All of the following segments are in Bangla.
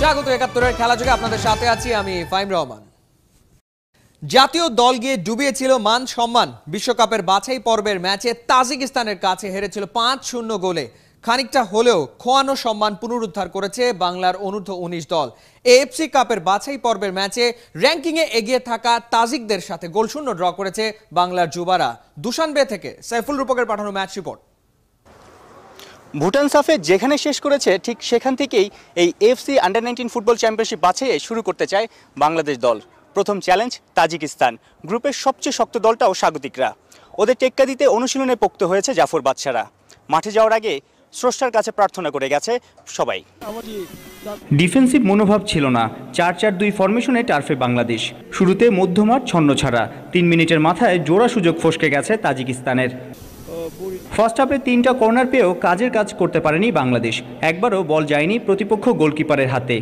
স্বাগত একাত্তরের খেলা যুগে আপনাদের সাথে আছি আমি ফাইম রহমান জাতীয় দল গিয়ে ডুবিয়েছিল মান সম্মান বিশ্বকাপের বাছাই পর্বের ম্যাচে তাজিকিস্তানের কাছে হেরেছিল পাঁচ শূন্য গোলে খানিকটা হলেও খোয়ানো সম্মান পুনরুদ্ধার করেছে বাংলার অনূর্ধ্ব উনিশ দল এএফসি কাপের বাছাই পর্বের ম্যাচে র্যাঙ্কিংয়ে এগিয়ে থাকা তাজিকদের সাথে গোলশূন্য ড্র করেছে বাংলার যুবারা দুশানবে থেকে সাইফুল রূপকের পাঠানো ম্যাচ রিপোর্ট ভুটান সাফে যেখানে শেষ করেছে ঠিক সেখান থেকেই এই FC under nineteen football championship বাছিয়ে শুরু করতে চায় বাংলাদেশ দল প্রথম চ্যালেঞ্জ তাজিকিস্তান গ্রুপের সবচেয়ে শক্ত দলটাও স্বাগতিকরা ওদের টেক্কা দিতে অনুশীলনে পোক্ত হয়েছে জাফর বাদশারা মাঠে যাওয়ার আগে স্রষ্টার কাছে প্রার্থনা করে গেছে সবাই ডিফেন্সিভ মনোভাব ছিল না চার চার দুই ফরমেশনে টার্ফে বাংলাদেশ শুরুতে মধ্যমাঠ ছন্ন ছাড়া তিন মিনিটের মাথায় জোড়া সুযোগ ফসকে গেছে তাজিকিস্তানের ফার্স্ট হাফে তিনটা কর্নার পেয়েও কাজের কাজ করতে পারেনি বাংলাদেশ একবারও বল যায়নি প্রতিপক্ষ গোলকিপারের হাতে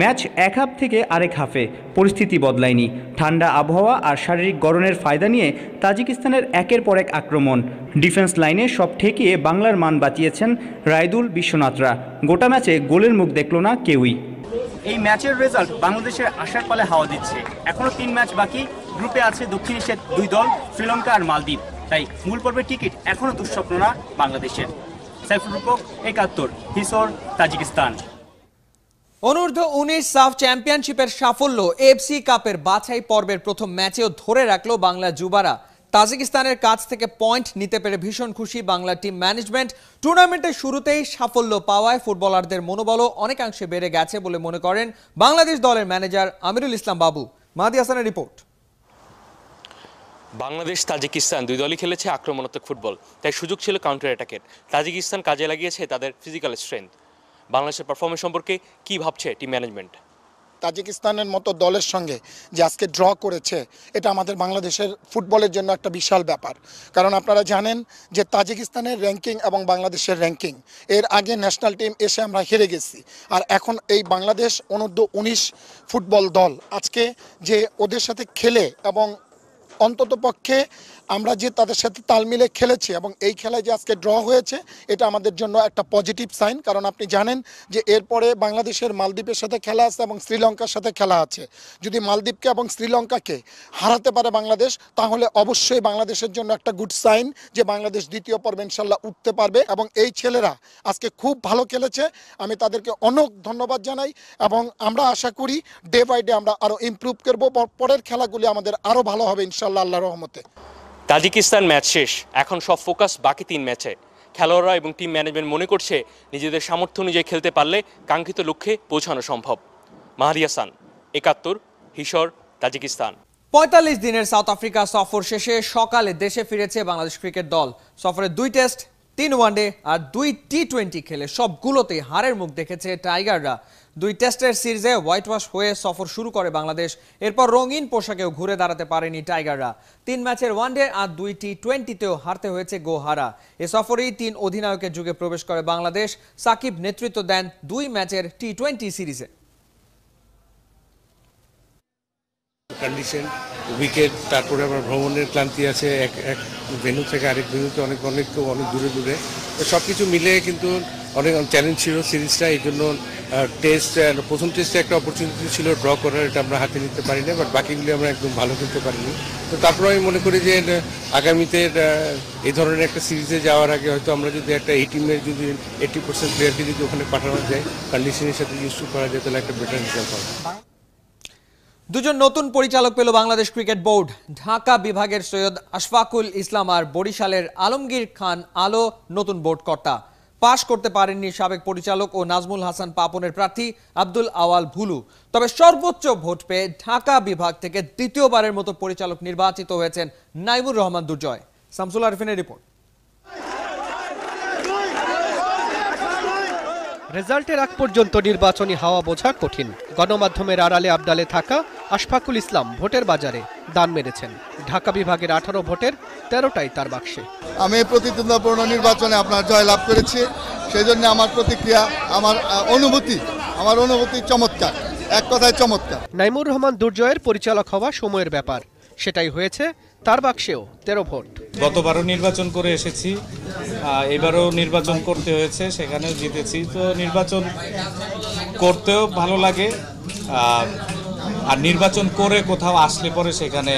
ম্যাচ এক হাফ থেকে আরেক হাফে পরিস্থিতি বদলায়নি ঠান্ডা আবহাওয়া আর শারীরিক গরমের ফায়দা নিয়ে তাজিকিস্তানের একের পর এক আক্রমণ ডিফেন্স লাইনে সব ঠেকিয়ে বাংলার মান বাঁচিয়েছেন রায়দুল বিশ্বনাথরা গোটা ম্যাচে গোলের মুখ দেখল না কেউই এই ম্যাচের রেজাল্ট বাংলাদেশের আশার পালে হাওয়া দিচ্ছে এখনও তিন ম্যাচ বাকি গ্রুপে আছে দক্ষিণ এশিয়ার দুই দল শ্রীলঙ্কা আর মালদ্বীপ তাই মূল পর্বের টিকিট এখনও দুঃস্বপ্ন না বাংলাদেশের সাইফুল রূপক একাত্তর হিসর তাজিকিস্তান অনূর্ধ্ব উনিশ সাফ চ্যাম্পিয়নশিপের সাফল্য এফসি কাপের বাছাই পর্বের প্রথম ম্যাচেও ধরে রাখল বাংলা যুবারা তাজিকিস্তানের কাছ থেকে পয়েন্ট নিতে পেরে ভীষণ খুশি বাংলা টিম ম্যানেজমেন্ট টুর্নামেন্টের শুরুতেই সাফল্য পাওয়ায় ফুটবলারদের মনোবলও অনেকাংশে বেড়ে গেছে বলে মনে করেন বাংলাদেশ দলের ম্যানেজার আমিরুল ইসলাম বাবু মাদি হাসানের রিপোর্ট বাংলাদেশ তাজিকিস্তান দুই দলই খেলেছে আক্রমণাত্মক ফুটবল তাই সুযোগ ছিল কাউন্টার অ্যাটাকের তাজিকিস্তান কাজে লাগিয়েছে তাদের ফিজিক্যাল স্ট্রেংথ বাংলাদেশের পারফরমেন্স সম্পর্কে কি ভাবছে টিম ম্যানেজমেন্ট তাজিকিস্তানের মতো দলের সঙ্গে যে আজকে ড্র করেছে এটা আমাদের বাংলাদেশের ফুটবলের জন্য একটা বিশাল ব্যাপার কারণ আপনারা জানেন যে তাজিকিস্তানের র্যাঙ্কিং এবং বাংলাদেশের র্যাঙ্কিং এর আগে ন্যাশনাল টিম এসে আমরা হেরে গেছি আর এখন এই বাংলাদেশ অনূর্ধ্ব উনিশ ফুটবল দল আজকে যে ওদের সাথে খেলে এবং অন্তত পক্ষে আমরা যে তাদের সাথে তাল মিলে খেলেছি এবং এই খেলায় যে আজকে ড্র হয়েছে এটা আমাদের জন্য একটা পজিটিভ সাইন কারণ আপনি জানেন যে এরপরে বাংলাদেশের মালদ্বীপের সাথে খেলা আছে এবং শ্রীলঙ্কার সাথে খেলা আছে যদি মালদ্বীপকে এবং শ্রীলঙ্কাকে হারাতে পারে বাংলাদেশ তাহলে অবশ্যই বাংলাদেশের জন্য একটা গুড সাইন যে বাংলাদেশ দ্বিতীয় পর্বে ইনশাল্লাহ উঠতে পারবে এবং এই ছেলেরা আজকে খুব ভালো খেলেছে আমি তাদেরকে অনেক ধন্যবাদ জানাই এবং আমরা আশা করি ডে বাই ডে আমরা আরও ইম্প্রুভ করবো পরের খেলাগুলি আমাদের আরও ভালো হবে ইনশাল্লাহ আল্লাহ রহমতে তাজিকিস্তান ম্যাচ শেষ এখন সব ফোকাস বাকি তিন ম্যাচে খেলোয়াড়রা এবং টিম ম্যানেজমেন্ট মনে করছে নিজেদের সামর্থ্য অনুযায়ী খেলতে পারলে কাঙ্ক্ষিত লক্ষ্যে পৌঁছানো সম্ভব মাহারিয়াসান একাত্তর হিসর তাজিকিস্তান পঁয়তাল্লিশ দিনের সাউথ আফ্রিকা সফর শেষে সকালে দেশে ফিরেছে বাংলাদেশ ক্রিকেট দল সফরে দুই টেস্ট তিন ওয়ানডে আর দুই টি টোয়েন্টি খেলে সবগুলোতেই হারের মুখ দেখেছে টাইগাররা দুই টেস্টের সিরিজে হোয়াইট ওয়াশ হয়ে সফর শুরু করে বাংলাদেশ এরপর রঙিন পোশাকেও ঘুরে দাঁড়াতে পারেনি টাইগাররা তিন ম্যাচের ওয়ানডে আর দুই টি টোয়েন্টিতেও হারতে হয়েছে গোহারা এ সফরেই তিন অধিনায়কের যুগে প্রবেশ করে বাংলাদেশ সাকিব নেতৃত্ব দেন দুই ম্যাচের টি টোয়েন্টি সিরিজে কন্ডিশন উইকেট তারপরে আমার ভ্রমণের ক্লান্তি আছে এক এক ভেনু থেকে আরেক ভেনুতে অনেক অনেক অনেক দূরে দূরে সব কিছু মিলে কিন্তু অনেক চ্যালেঞ্জ ছিল সিরিজটা এই জন্য টেস্ট প্রথম টেস্টে একটা অপরচুনিটি ছিল ড্র করার এটা আমরা হাতে নিতে না বাট বাকিগুলি আমরা একদম ভালো খেলতে পারিনি তো তারপরে আমি মনে করি যে আগামীতে এই ধরনের একটা সিরিজে যাওয়ার আগে হয়তো আমরা যদি একটা এই টিমের যদি এইটি পার্সেন্ট প্লেয়ারকে যদি ওখানে পাঠানো যায় কন্ডিশনের সাথে ইউজ করা যায় তাহলে একটা বেটার রেজাল্ট পাবো দুজন নতুন পরিচালক পেল বাংলাদেশ ক্রিকেট বোর্ড ঢাকা বিভাগের সৈয়দ আশফাকুল ইসলাম আর বরিশালের আলমগীর খান আলো নতুন বোর্ড কর্তা পাশ করতে পারেননি সাবেক পরিচালক ও নাজমুল হাসান পাপনের প্রার্থী আব্দুল আওয়াল ভুলু তবে সর্বোচ্চ ভোট পেয়ে ঢাকা বিভাগ থেকে দ্বিতীয়বারের মতো পরিচালক নির্বাচিত হয়েছেন নাইমুর রহমান দুর্জয় শামসুল আরফিনের রিপোর্ট রেজাল্টের আগ পর্যন্ত নির্বাচনী হাওয়া বোঝা কঠিন গণমাধ্যমের আড়ালে আবডালে থাকা আশফাকুল ইসলাম ভোটের বাজারে দান মেরেছেন ঢাকা বিভাগের আঠারো ভোটের তেরোটাই তার বাক্সে আমি প্রতিদ্বন্দ্বপূর্ণ নির্বাচনে আপনার জয় লাভ করেছি সেই জন্য আমার প্রতিক্রিয়া আমার অনুভূতি আমার অনুভূতি চমৎকার এক কথায় চমৎকার নাইমুর রহমান দুর্জয়ের পরিচালক হওয়া সময়ের ব্যাপার সেটাই হয়েছে তার বাক্সেও তেরো ভোট গতবারও নির্বাচন করে এসেছি এবারও নির্বাচন করতে হয়েছে সেখানেও জিতেছি তো নির্বাচন করতেও ভালো লাগে আর নির্বাচন করে কোথাও আসলে পরে সেখানে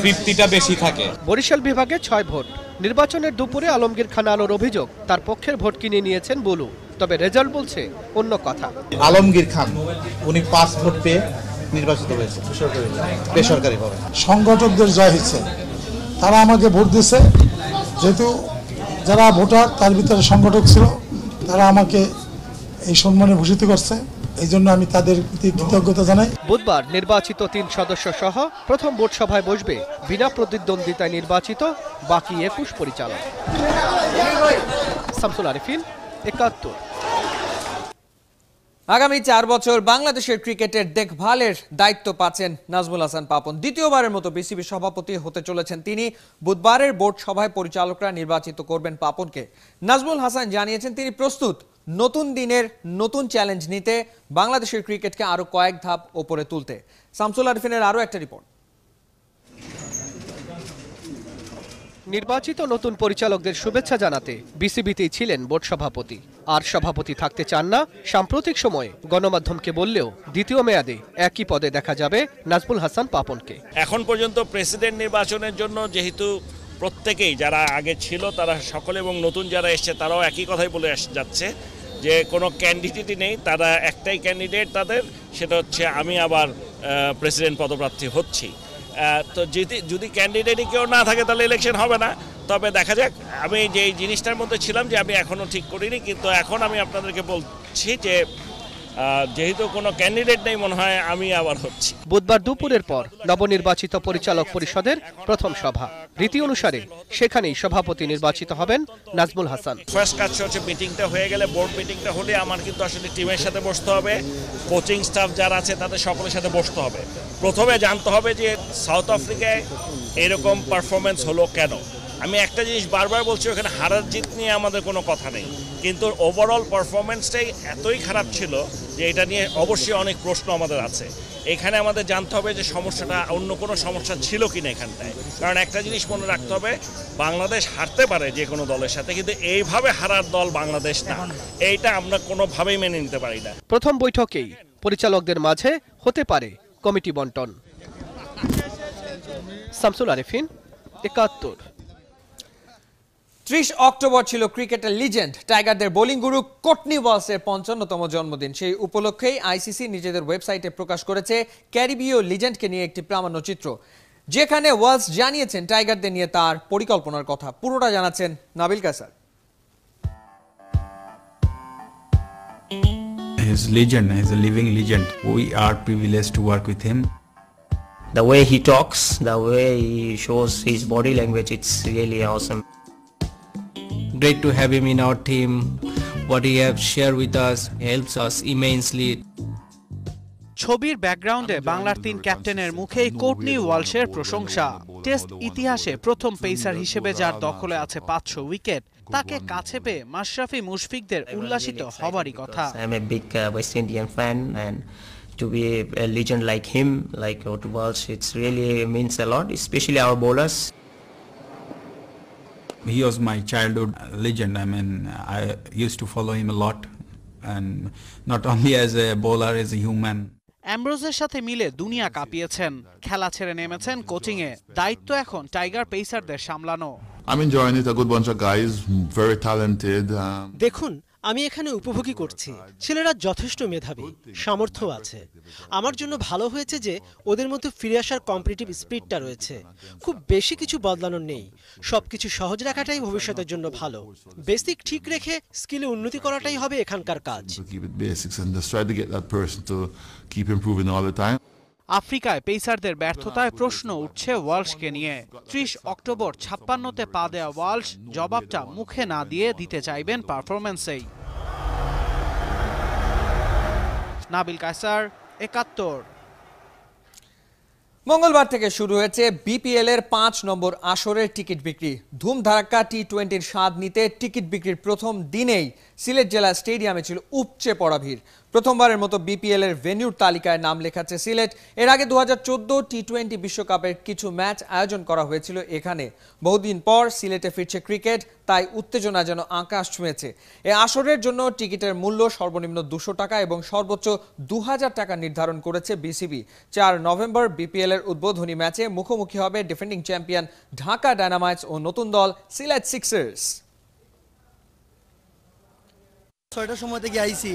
তৃপ্তিটা বেশি থাকে বরিশাল বিভাগে ছয় ভোট নির্বাচনের দুপুরে আলমগীর খান আলোর অভিযোগ তার পক্ষের ভোট কিনে নিয়েছেন বলু তবে রেজাল্ট বলছে অন্য কথা আলমগীর খান উনি পাঁচ ভোট পেয়ে নির্বাচিত হয়েছে বেসরকারিভাবে সংগঠকদের জয় হয়েছে তারা আমাকে ভোট দিছে যেহেতু যারা ভোটার তার ভিতরে সংগঠক ছিল তারা আমাকে এই সম্মানে ভূষিত করছে এই জন্য আমি তাদের প্রতি কৃতজ্ঞতা জানাই বুধবার নির্বাচিত তিন সদস্য সহ প্রথম ভোট সভায় বসবে বিনা প্রতিদ্বন্দ্বিতায় নির্বাচিত বাকি একুশ পরিচালক শামসুল আরিফিন একাত্তর আগামী চার বছর বাংলাদেশের ক্রিকেটের দেখভালের দায়িত্ব পাচ্ছেন নাজমুল হাসান পাপন দ্বিতীয়বারের মতো বিসিবি সভাপতি হতে চলেছেন তিনি বুধবারের বোর্ড সভায় পরিচালকরা নির্বাচিত করবেন পাপনকে নাজমুল হাসান জানিয়েছেন তিনি প্রস্তুত নতুন দিনের নতুন চ্যালেঞ্জ নিতে বাংলাদেশের ক্রিকেটকে আরো কয়েক ধাপ ওপরে তুলতে শামসুল আরফিনের আরও একটা রিপোর্ট নির্বাচিত নতুন পরিচালকদের শুভেচ্ছা জানাতে বিসিবিতেই ছিলেন বোর্ড সভাপতি আর সভাপতি থাকতে চান না সাম্প্রতিক সময়ে গণমাধ্যমকে বললেও দ্বিতীয় মেয়াদে একই পদে দেখা যাবে নাজমুল হাসান পাপনকে এখন পর্যন্ত প্রেসিডেন্ট নির্বাচনের জন্য যেহেতু প্রত্যেকেই যারা আগে ছিল তারা সকলে এবং নতুন যারা এসছে তারাও একই কথাই বলে যাচ্ছে যে কোনো ক্যান্ডিডেটই নেই তারা একটাই ক্যান্ডিডেট তাদের সেটা হচ্ছে আমি আবার প্রেসিডেন্ট পদপ্রার্থী হচ্ছি তো যদি যদি ক্যান্ডিডেটই কেউ না থাকে তাহলে ইলেকশন হবে না তবে দেখা যাক আমি যে জিনিসটার মধ্যে ছিলাম যে আমি এখনও ঠিক করিনি কিন্তু এখন আমি আপনাদেরকে বলছি যে যেহেতু কোনো ক্যান্ডিডেট নেই মনে হয় আমি আবার হচ্ছি বুধবার দুপুরের পর নবনির্বাচিত পরিচালক পরিষদের প্রথম সভা রীতি অনুসারে সেখানেই সভাপতি নির্বাচিত হবেন নাজমুল হাসান ফার্স্ট কাজ হচ্ছে মিটিংটা হয়ে গেলে বোর্ড মিটিংটা হলে আমার কিন্তু আসলে টিমের সাথে বসতে হবে কোচিং স্টাফ যারা আছে তাদের সকলের সাথে বসতে হবে প্রথমে জানতে হবে যে সাউথ আফ্রিকায় এরকম পারফরমেন্স হলো কেন আমি একটা জিনিস বারবার বলছি ওখানে হারার জিত নিয়ে আমাদের কোনো কথা নেই কিন্তু ওভারঅল পারফরমেন্সটাই এতই খারাপ ছিল যে এটা নিয়ে অবশ্যই অনেক প্রশ্ন আমাদের আছে এখানে আমাদের জানতে হবে যে সমস্যাটা অন্য কোনো সমস্যা ছিল কি না এখানটায় কারণ একটা জিনিস মনে রাখতে হবে বাংলাদেশ হারতে পারে যে কোনো দলের সাথে কিন্তু এইভাবে হারার দল বাংলাদেশ না এইটা আমরা কোনোভাবেই মেনে নিতে পারি না প্রথম বৈঠকেই পরিচালকদের মাঝে হতে পারে কমিটি বন্টন শামসুল আরিফিন একাত্তর ত্রিশ অক্টোবর ছিল ক্রিকেটের লিজেন্ড টাইগারদের বোলিং গুরু কোটনি ওয়ালসের পঞ্চান্নতম জন্মদিন সেই উপলক্ষেই আইসিসি নিজেদের ওয়েবসাইটে প্রকাশ করেছে ক্যারিবীয় লিজেন্ডকে নিয়ে একটি প্রামাণ্যচিত্র যেখানে ওয়ালস জানিয়েছেন টাইগারদের নিয়ে তার পরিকল্পনার কথা পুরোটা জানাচ্ছেন Nabil কাসার His legend, he's a living legend. We are privileged to work with him. The way he talks, the way he shows his body language, it's really awesome. great to have him in our team. What he has shared with us helps us immensely. ছবির ব্যাকগ্রাউন্ডে বাংলার তিন ক্যাপ্টেনের মুখেই কোটনি ওয়ালশের প্রশংসা টেস্ট ইতিহাসে প্রথম পেসার হিসেবে যার দখলে আছে পাঁচশো উইকেট তাকে কাছে পেয়ে মাশরাফি মুশফিকদের উল্লাসিত হবারই কথা am a big West Indian fan and to be a legend like him like Otto Walsh it's really means a lot especially our bowlers he was my childhood legend. I mean, I used to follow him a lot and not only as a bowler, as a human. অ্যাম্ব্রোজের সাথে মিলে দুনিয়া কাঁপিয়েছেন খেলা ছেড়ে নেমেছেন কোচিংয়ে দায়িত্ব এখন টাইগার পেসারদের সামলানো গুড গাইজ দেখুন আমি এখানে উপভোগী করছি ছেলেরা যথেষ্ট মেধাবী সামর্থ্য আছে আমার জন্য ভালো হয়েছে যে ওদের মধ্যে ফিরে আসার কম্পিটিটিভ স্পিডটা রয়েছে খুব বেশি কিছু বদলানোর নেই সব কিছু সহজ রাখাটাই ভবিষ্যতের জন্য ভালো বেসিক ঠিক রেখে স্কিলে উন্নতি করাটাই হবে এখানকার কাজ আফ্রিকায় পেসারদের ব্যর্থতায় প্রশ্ন উঠছে ওয়ালশকে নিয়ে ত্রিশ অক্টোবর ছাপ্পান্নতে পা দেয়া ওয়ালশ জবাবটা মুখে না দিয়ে দিতে চাইবেন পারফরমেন্সেই নাবিল কায়সার একাত্তর মঙ্গলবার থেকে শুরু হয়েছে বিপিএল এর পাঁচ নম্বর আসরের টিকিট বিক্রি ধুমধারাক্কা টি টোয়েন্টির স্বাদ নিতে টিকিট বিক্রির প্রথম দিনেই সিলেট জেলা স্টেডিয়ামে ছিল উপচে পড়া ভিড় প্রথমবারের মতো বিপিএল এর ভেন্যুর তালিকায় নাম লেখাচ্ছে সিলেট এর আগে দু হাজার টি টোয়েন্টি বিশ্বকাপের কিছু ম্যাচ আয়োজন করা হয়েছিল এখানে বহুদিন পর সিলেটে ফিরছে ক্রিকেট তাই উত্তেজনা যেন আকাশ ছুঁয়েছে এ আসরের জন্য টিকিটের মূল্য সর্বনিম্ন দুশো টাকা এবং সর্বোচ্চ দু টাকা নির্ধারণ করেছে বিসিবি চার নভেম্বর বিপিএল এর উদ্বোধনী ম্যাচে মুখোমুখি হবে ডিফেন্ডিং চ্যাম্পিয়ন ঢাকা ডায়নামাইটস ও নতুন দল সিলেট সিক্সার্স ছয়টার সময় থেকে আইসি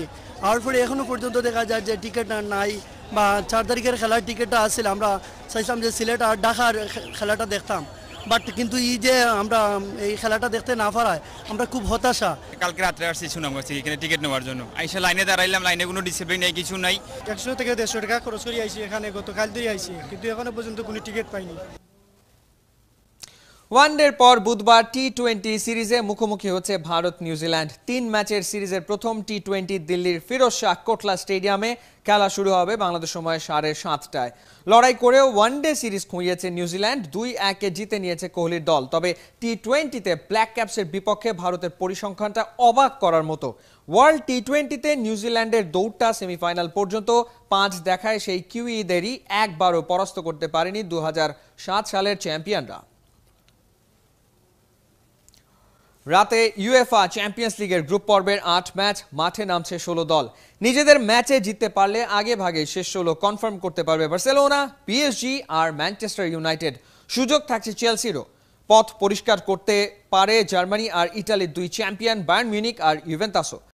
আর পরে এখনো পর্যন্ত দেখা যায় যে টিকিট নাই বা চার তারিখের খেলার টিকিটটা আসছিল আমরা চাইছিলাম যে সিলেট আর ঢাকার খেলাটা দেখতাম বাট কিন্তু এই যে আমরা এই খেলাটা দেখতে না পারায় আমরা খুব হতাশা কালকে রাত্রে আসছি শুনাম গেছি এখানে টিকিট নেওয়ার জন্য আইসে লাইনে দাঁড়াইলাম লাইনে কোনো ডিসিপ্লিন নেই কিছু নাই একশো থেকে দেড়শো টাকা খরচ করে আইসি এখানে গতকাল দিয়ে আইছি কিন্তু এখনো পর্যন্ত কোনো টিকিট পাইনি ওয়ানডের পর বুধবার টি টোয়েন্টি সিরিজে মুখোমুখি হচ্ছে ভারত নিউজিল্যান্ড তিন ম্যাচের সিরিজের প্রথম টি টোয়েন্টি দিল্লির ফিরোজ শাহ কোটলা স্টেডিয়ামে খেলা শুরু হবে বাংলাদেশ সময় সাড়ে সাতটায় লড়াই করেও ওয়ানডে সিরিজ খুঁইয়েছে নিউজিল্যান্ড দুই একে জিতে নিয়েছে কোহলির দল তবে টি টোয়েন্টিতে ব্ল্যাক ক্যাপসের বিপক্ষে ভারতের পরিসংখ্যানটা অবাক করার মতো ওয়ার্ল্ড টি টোয়েন্টিতে নিউজিল্যান্ডের দৌড়টা সেমিফাইনাল পর্যন্ত পাঁচ দেখায় সেই কিউইদেরই একবারও পরাস্ত করতে পারেনি দু সালের চ্যাম্পিয়নরা রাতে ইউএফা চ্যাম্পিয়ন্স লিগের গ্রুপ পর্বের আট ম্যাচ মাঠে নামছে ষোলো দল নিজেদের ম্যাচে জিততে পারলে আগে ভাগে শেষ ষোলো কনফার্ম করতে পারবে বার্সেলোনা পিএসজি আর ম্যানচেস্টার ইউনাইটেড সুযোগ থাকছে চেলসিরও পথ পরিষ্কার করতে পারে জার্মানি আর ইটালির দুই চ্যাম্পিয়ন বায়ার্ন মিউনিক আর ইউভেন্তাসো